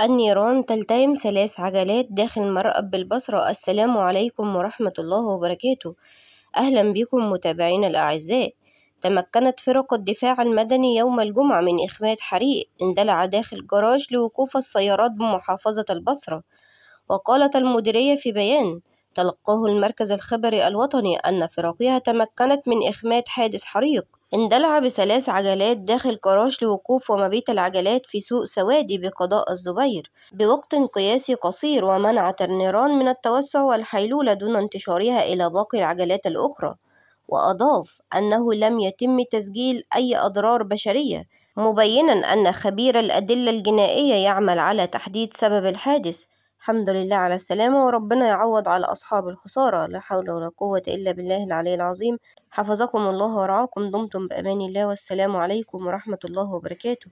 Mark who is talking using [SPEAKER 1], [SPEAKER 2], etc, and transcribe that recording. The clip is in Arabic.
[SPEAKER 1] النيران تلتئم ثلاث عجلات داخل مرأب بالبصرة السلام عليكم ورحمة الله وبركاته أهلا بكم متابعين الأعزاء تمكنت فرق الدفاع المدني يوم الجمعة من إخماد حريق اندلع داخل جراج لوقوف السيارات بمحافظة البصرة وقالت المديرية في بيان تلقاه المركز الخبري الوطني أن فرقها تمكنت من إخماد حادث حريق اندلع بثلاث عجلات داخل كراش لوقوف ومبيت العجلات في سوق سوادي بقضاء الزبير بوقت قياسي قصير ومنعت النيران من التوسع والحيلولة دون انتشارها إلى باقي العجلات الأخرى وأضاف أنه لم يتم تسجيل أي أضرار بشرية مبينا أن خبير الأدلة الجنائية يعمل على تحديد سبب الحادث الحمد لله على السلامة وربنا يعوض على أصحاب الخسارة لا حول ولا قوة إلا بالله العلي العظيم حفظكم الله ورعاكم دمتم بأمان الله والسلام عليكم ورحمة الله وبركاته